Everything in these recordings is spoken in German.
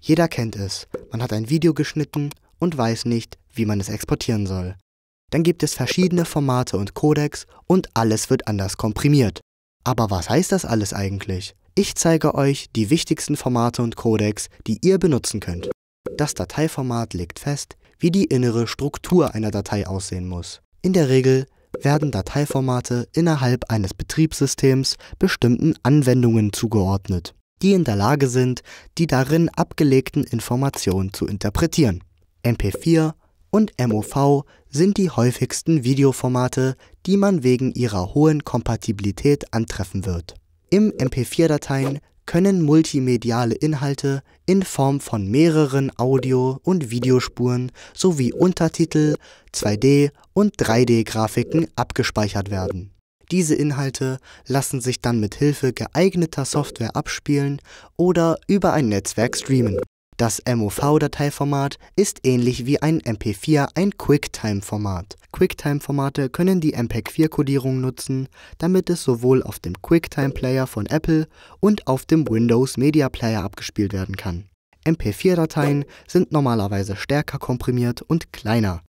Jeder kennt es. Man hat ein Video geschnitten und weiß nicht, wie man es exportieren soll. Dann gibt es verschiedene Formate und Codecs und alles wird anders komprimiert. Aber was heißt das alles eigentlich? Ich zeige euch die wichtigsten Formate und Codecs, die ihr benutzen könnt. Das Dateiformat legt fest, wie die innere Struktur einer Datei aussehen muss. In der Regel werden Dateiformate innerhalb eines Betriebssystems bestimmten Anwendungen zugeordnet die in der Lage sind, die darin abgelegten Informationen zu interpretieren. MP4 und MOV sind die häufigsten Videoformate, die man wegen ihrer hohen Kompatibilität antreffen wird. Im MP4-Dateien können multimediale Inhalte in Form von mehreren Audio- und Videospuren sowie Untertitel, 2D- und 3D-Grafiken abgespeichert werden diese Inhalte lassen sich dann mit Hilfe geeigneter Software abspielen oder über ein Netzwerk streamen. Das MOV-Dateiformat ist ähnlich wie ein MP4 ein QuickTime-Format. QuickTime-Formate können die MPEG-4-Kodierung nutzen, damit es sowohl auf dem QuickTime-Player von Apple und auf dem Windows Media Player abgespielt werden kann. MP4-Dateien sind normalerweise stärker komprimiert und kleiner.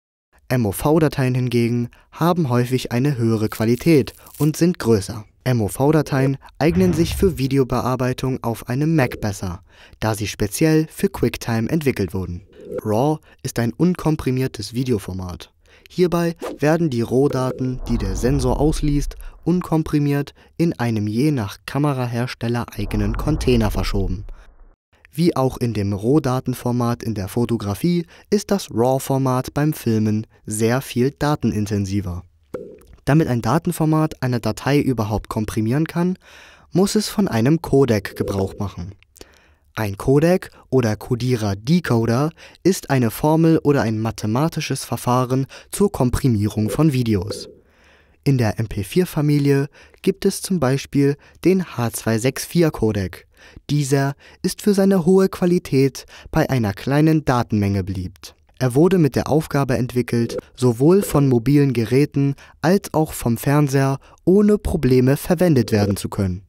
MOV-Dateien hingegen haben häufig eine höhere Qualität und sind größer. MOV-Dateien eignen sich für Videobearbeitung auf einem Mac besser, da sie speziell für QuickTime entwickelt wurden. RAW ist ein unkomprimiertes Videoformat. Hierbei werden die Rohdaten, die der Sensor ausliest, unkomprimiert in einem je nach Kamerahersteller eigenen Container verschoben, wie auch in dem Rohdatenformat in der Fotografie ist das RAW-Format beim Filmen sehr viel datenintensiver. Damit ein Datenformat eine Datei überhaupt komprimieren kann, muss es von einem Codec Gebrauch machen. Ein Codec oder Codierer-Decoder ist eine Formel oder ein mathematisches Verfahren zur Komprimierung von Videos. In der MP4-Familie gibt es zum Beispiel den H264-Codec dieser ist für seine hohe Qualität bei einer kleinen Datenmenge beliebt. Er wurde mit der Aufgabe entwickelt, sowohl von mobilen Geräten als auch vom Fernseher ohne Probleme verwendet werden zu können.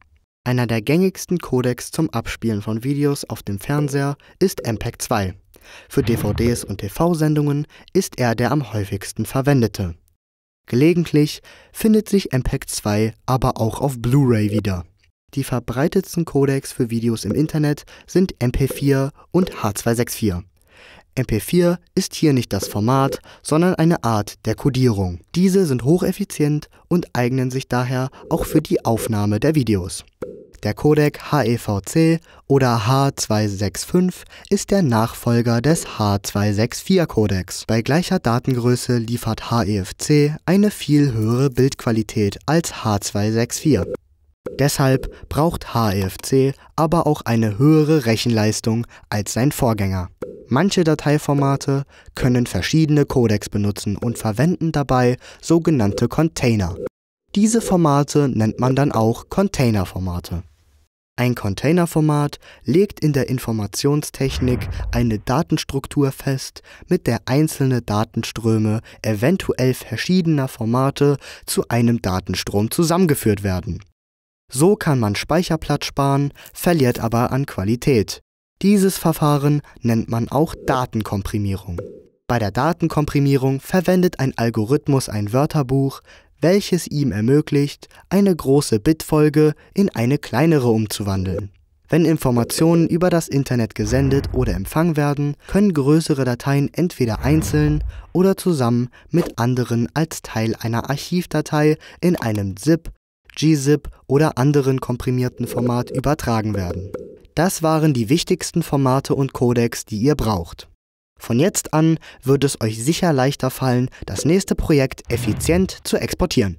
Einer der gängigsten Codecs zum Abspielen von Videos auf dem Fernseher ist MPEG 2. Für DVDs und TV-Sendungen ist er der am häufigsten verwendete. Gelegentlich findet sich MPEG 2 aber auch auf Blu-ray wieder die verbreitetsten Codecs für Videos im Internet sind MP4 und H264. MP4 ist hier nicht das Format, sondern eine Art der Codierung. Diese sind hocheffizient und eignen sich daher auch für die Aufnahme der Videos. Der Codec HEVC oder H265 ist der Nachfolger des H264-Codecs. Bei gleicher Datengröße liefert HEFC eine viel höhere Bildqualität als H264. Deshalb braucht HEFC aber auch eine höhere Rechenleistung als sein Vorgänger. Manche Dateiformate können verschiedene Codecs benutzen und verwenden dabei sogenannte Container. Diese Formate nennt man dann auch Containerformate. Ein Containerformat legt in der Informationstechnik eine Datenstruktur fest, mit der einzelne Datenströme eventuell verschiedener Formate zu einem Datenstrom zusammengeführt werden. So kann man Speicherplatz sparen, verliert aber an Qualität. Dieses Verfahren nennt man auch Datenkomprimierung. Bei der Datenkomprimierung verwendet ein Algorithmus ein Wörterbuch, welches ihm ermöglicht, eine große Bitfolge in eine kleinere umzuwandeln. Wenn Informationen über das Internet gesendet oder empfangen werden, können größere Dateien entweder einzeln oder zusammen mit anderen als Teil einer Archivdatei in einem ZIP GZIP oder anderen komprimierten Format übertragen werden. Das waren die wichtigsten Formate und Codecs, die ihr braucht. Von jetzt an wird es euch sicher leichter fallen, das nächste Projekt effizient zu exportieren.